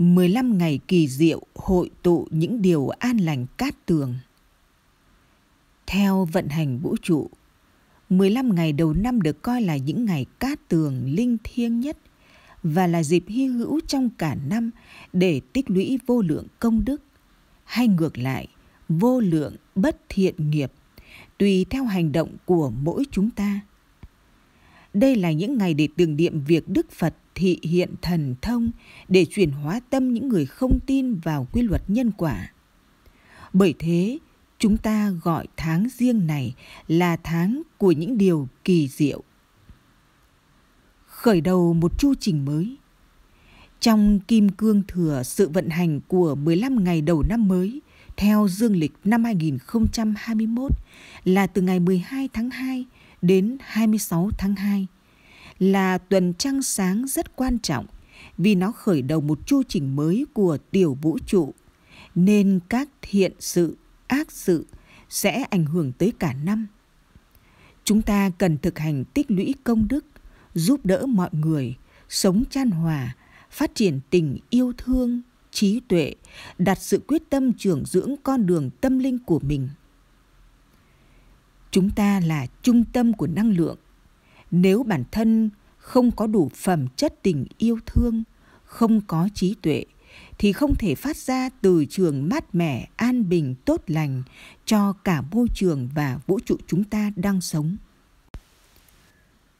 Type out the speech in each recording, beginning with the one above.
15 ngày kỳ diệu hội tụ những điều an lành cát tường. Theo vận hành vũ trụ, 15 ngày đầu năm được coi là những ngày cát tường linh thiêng nhất và là dịp hy hữu trong cả năm để tích lũy vô lượng công đức hay ngược lại vô lượng bất thiện nghiệp tùy theo hành động của mỗi chúng ta đây là những ngày để tưởng niệm việc Đức Phật thị hiện thần thông để chuyển hóa tâm những người không tin vào quy luật nhân quả. Bởi thế, chúng ta gọi tháng riêng này là tháng của những điều kỳ diệu. Khởi đầu một chu trình mới. Trong kim cương thừa sự vận hành của 15 ngày đầu năm mới theo dương lịch năm 2021 là từ ngày 12 tháng 2 đến 26 tháng 2 là tuần trăng sáng rất quan trọng vì nó khởi đầu một chu trình mới của tiểu vũ trụ nên các thiện sự, ác sự sẽ ảnh hưởng tới cả năm. Chúng ta cần thực hành tích lũy công đức, giúp đỡ mọi người, sống chan hòa, phát triển tình yêu thương trí tuệ, đặt sự quyết tâm trưởng dưỡng con đường tâm linh của mình. Chúng ta là trung tâm của năng lượng. Nếu bản thân không có đủ phẩm chất tình yêu thương, không có trí tuệ thì không thể phát ra từ trường mát mẻ, an bình, tốt lành cho cả môi trường và vũ trụ chúng ta đang sống.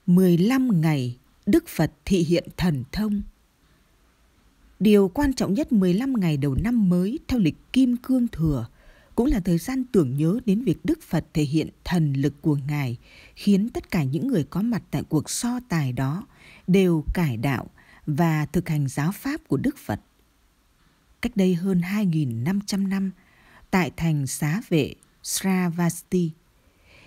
15 ngày Đức Phật thị hiện thần thông Điều quan trọng nhất 15 ngày đầu năm mới theo lịch Kim Cương Thừa cũng là thời gian tưởng nhớ đến việc Đức Phật thể hiện thần lực của Ngài, khiến tất cả những người có mặt tại cuộc so tài đó đều cải đạo và thực hành giáo pháp của Đức Phật. Cách đây hơn 2.500 năm, tại thành xá vệ Sravasti,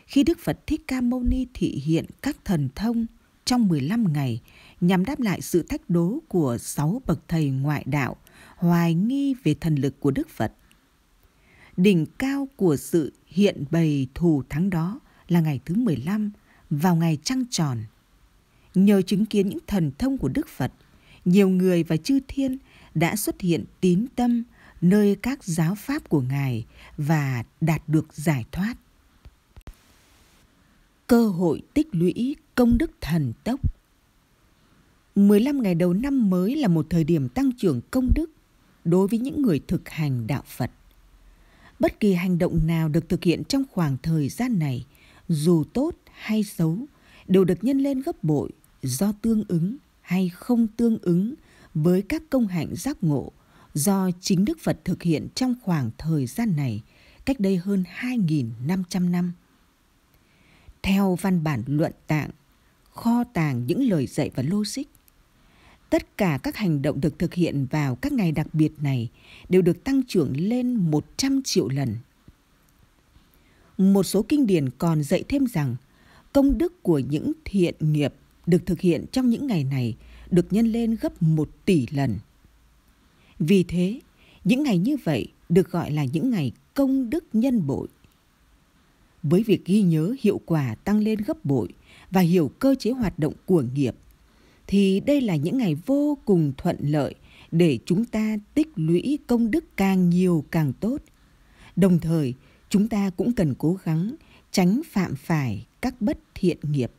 khi Đức Phật Thích Ca Mâu Ni thị hiện các thần thông trong 15 ngày nhằm đáp lại sự thách đố của sáu bậc thầy ngoại đạo hoài nghi về thần lực của Đức Phật. Đỉnh cao của sự hiện bày thù thắng đó là ngày thứ 15 vào ngày trăng tròn. Nhờ chứng kiến những thần thông của Đức Phật, nhiều người và chư thiên đã xuất hiện tín tâm nơi các giáo pháp của Ngài và đạt được giải thoát. Cơ hội tích lũy công đức thần tốc. 15 ngày đầu năm mới là một thời điểm tăng trưởng công đức đối với những người thực hành đạo Phật. Bất kỳ hành động nào được thực hiện trong khoảng thời gian này, dù tốt hay xấu, đều được nhân lên gấp bội do tương ứng hay không tương ứng với các công hạnh giác ngộ do chính Đức Phật thực hiện trong khoảng thời gian này, cách đây hơn 2.500 năm. Theo văn bản luận tạng kho tàng những lời dạy và logic. Tất cả các hành động được thực hiện vào các ngày đặc biệt này đều được tăng trưởng lên 100 triệu lần. Một số kinh điển còn dạy thêm rằng công đức của những thiện nghiệp được thực hiện trong những ngày này được nhân lên gấp 1 tỷ lần. Vì thế, những ngày như vậy được gọi là những ngày công đức nhân bội với việc ghi nhớ hiệu quả tăng lên gấp bội và hiểu cơ chế hoạt động của nghiệp thì đây là những ngày vô cùng thuận lợi để chúng ta tích lũy công đức càng nhiều càng tốt đồng thời chúng ta cũng cần cố gắng tránh phạm phải các bất thiện nghiệp